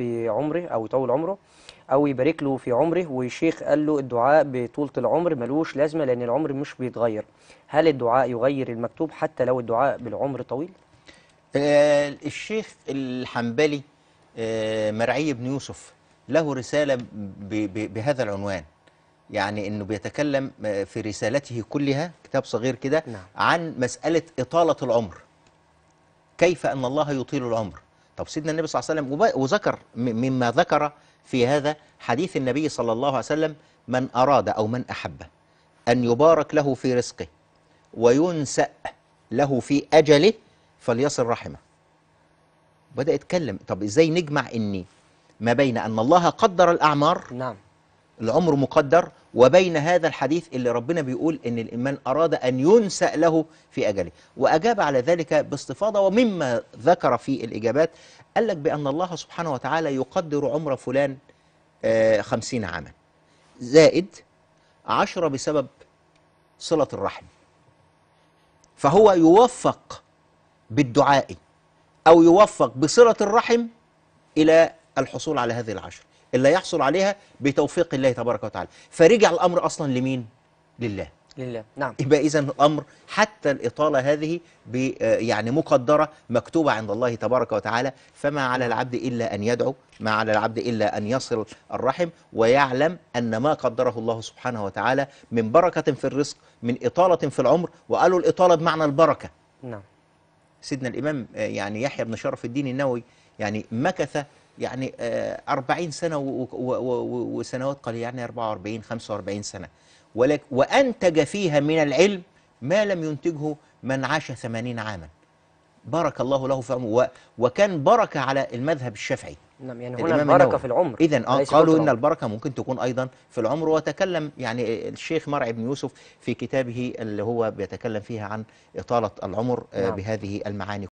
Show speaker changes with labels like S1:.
S1: في عمره أو يطول عمره أو يبارك له في عمره وشيخ قال له الدعاء بطولة العمر ملوش لازمة لأن العمر مش بيتغير هل الدعاء يغير المكتوب حتى لو الدعاء بالعمر طويل؟ آه، الشيخ الحنبلي آه، مرعي بن يوسف له رسالة بهذا العنوان يعني انه بيتكلم آه، في رسالته كلها كتاب صغير كده نعم. عن مساله اطاله العمر كيف ان الله يطيل العمر طب سيدنا النبي صلى الله عليه وسلم وذكر مما ذكر في هذا حديث النبي صلى الله عليه وسلم من أراد أو من أحب أن يبارك له في رزقه وينسأ له في أجله فليصل رحمه بدأ يتكلم طب إزاي نجمع إني ما بين أن الله قدر الأعمار نعم العمر مقدر وبين هذا الحديث اللي ربنا بيقول ان الإيمان أراد أن ينسى له في أجله وأجاب على ذلك باستفاضة ومما ذكر في الإجابات قال لك بأن الله سبحانه وتعالى يقدر عمر فلان آه، خمسين عاما زائد عشرة بسبب صلة الرحم فهو يوفق بالدعاء أو يوفق بصلة الرحم إلى الحصول على هذه العشرة اللي يحصل عليها بتوفيق الله تبارك وتعالى فرجع الامر اصلا لمين لله لله نعم يبقى اذا الامر حتى الاطاله هذه يعني مقدره مكتوبه عند الله تبارك وتعالى فما على نعم. العبد الا ان يدعو ما على العبد الا ان يصل الرحم ويعلم ان ما قدره الله سبحانه وتعالى من بركه في الرزق من اطاله في العمر وقالوا الاطاله بمعنى البركه نعم سيدنا الامام آه، يعني يحيى بن شرف الدين النووي يعني مكث يعني 40 آه، سنة وسنوات قليلة يعني 44 45 سنة ولك وأنتج فيها من العلم ما لم ينتجه من عاش 80 عاما بارك الله له في عمره وكان بركة على المذهب الشافعي نعم يعني هنا البركة في العمر إذا آه قالوا إن البركة ممكن تكون أيضا في العمر وتكلم يعني آه، الشيخ مرعي بن يوسف في كتابه اللي هو بيتكلم فيها عن إطالة العمر آه، نعم. بهذه المعاني